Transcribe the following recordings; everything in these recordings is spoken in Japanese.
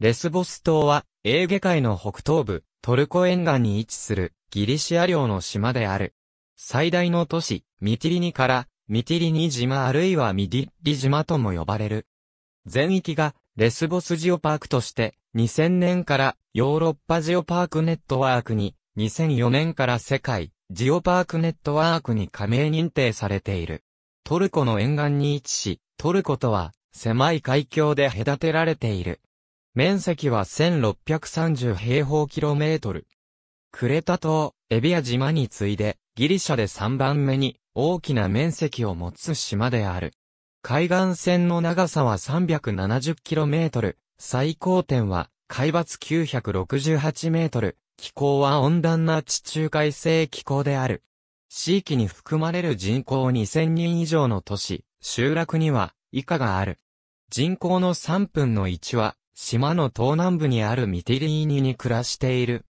レスボス島は、エーゲ海の北東部、トルコ沿岸に位置する、ギリシア領の島である。最大の都市、ミティリニから、ミティリニ島あるいはミディッリ島とも呼ばれる。全域が、レスボスジオパークとして、2000年からヨーロッパジオパークネットワークに、2004年から世界ジオパークネットワークに加盟認定されている。トルコの沿岸に位置し、トルコとは狭い海峡で隔てられている。面積は1630平方キロメートル。クレタ島、エビア島に次いで、ギリシャで3番目に大きな面積を持つ島である。海岸線の長さは3 7 0トル。最高点は海抜9 6 8ル。気候は温暖な地中海性気候である。地域に含まれる人口2000人以上の都市、集落には以下がある。人口の3分の1は島の東南部にあるミティリーニに暮らしている。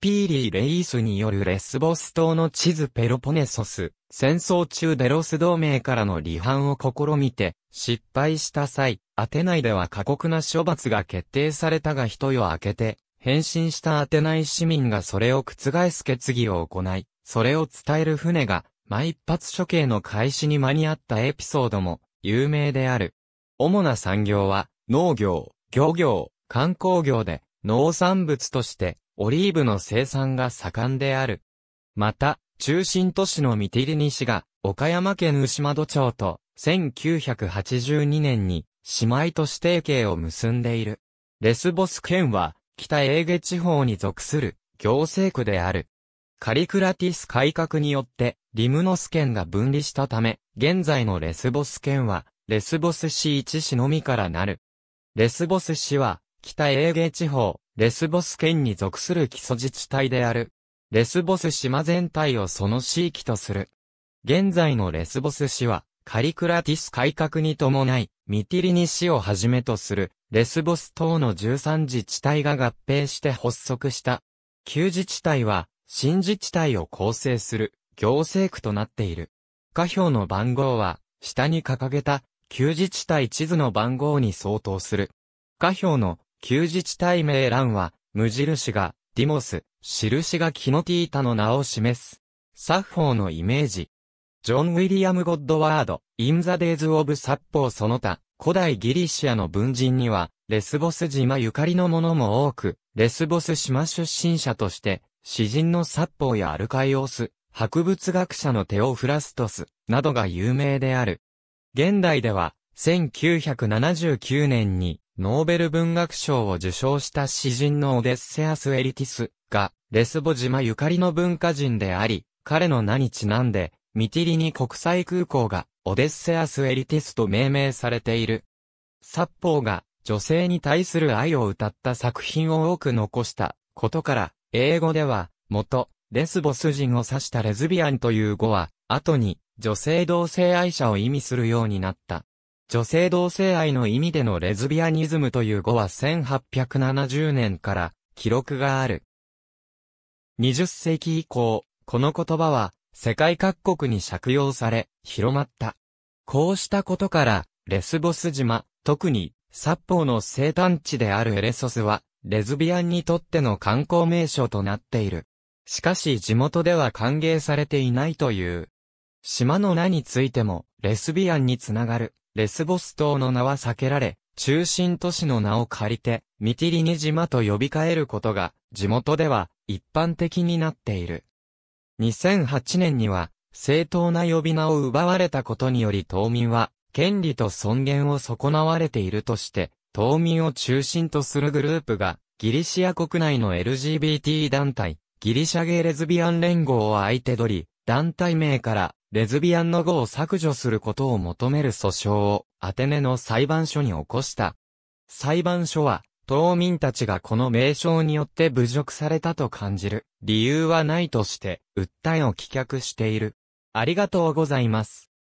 ピーリー・レイースによるレスボス島の地図ペロポネソス、戦争中デロス同盟からの離反を試みて、失敗した際、アテナイでは過酷な処罰が決定されたが一夜明けて、返信したアテナイ市民がそれを覆す決議を行い、それを伝える船が、毎一発処刑の開始に間に合ったエピソードも、有名である。主な産業は、農業、漁業、観光業で、農産物として、オリーブの生産が盛んである。また、中心都市のミティリニ市が、岡山県牛窓町と、1982年に、姉妹都市提携を結んでいる。レスボス県は、北エーゲ地方に属する、行政区である。カリクラティス改革によって、リムノス県が分離したため、現在のレスボス県は、レスボス市一市のみからなる。レスボス市は、北エーゲー地方、レスボス県に属する基礎自治体である。レスボス島全体をその地域とする。現在のレスボス市は、カリクラティス改革に伴い、ミティリニ市をはじめとする、レスボス等の13自治体が合併して発足した。旧自治体は、新自治体を構成する、行政区となっている。下表の番号は、下に掲げた旧自治体地図の番号に相当する。下表の旧自治体名欄は、無印がディモス、印がキノティータの名を示す。作法のイメージ。ジョン・ウィリアム・ゴッドワード、イン・ザ・デイズ・オブ・サッポーその他、古代ギリシアの文人には、レスボス島ゆかりのものも多く、レスボス島出身者として、詩人のサッポーやアルカイオス、博物学者のテオフラストス、などが有名である。現代では、1979年に、ノーベル文学賞を受賞した詩人のオデッセアス・エリティスが、レスボ島ゆかりの文化人であり、彼の名にちなんで、ミティリニ国際空港が、オデッセアス・エリティスと命名されている。札幌が、女性に対する愛を歌った作品を多く残したことから、英語では、元、レスボス人を指したレズビアンという語は、後に女性同性愛者を意味するようになった。女性同性愛の意味でのレズビアニズムという語は1870年から記録がある。20世紀以降、この言葉は世界各国に借用され広まった。こうしたことから、レスボス島、特に、札幌の生誕地であるエレソスは、レズビアンにとっての観光名所となっている。しかし地元では歓迎されていないという。島の名についても、レスビアンにつながる、レスボス島の名は避けられ、中心都市の名を借りて、ミティリニ島と呼び換えることが、地元では一般的になっている。2008年には、正当な呼び名を奪われたことにより島民は、権利と尊厳を損なわれているとして、島民を中心とするグループが、ギリシア国内の LGBT 団体、ギリシャゲーレズビアン連合を相手取り、団体名からレズビアンの語を削除することを求める訴訟をアテネの裁判所に起こした。裁判所は、島民たちがこの名称によって侮辱されたと感じる理由はないとして、訴えを棄却している。ありがとうございます。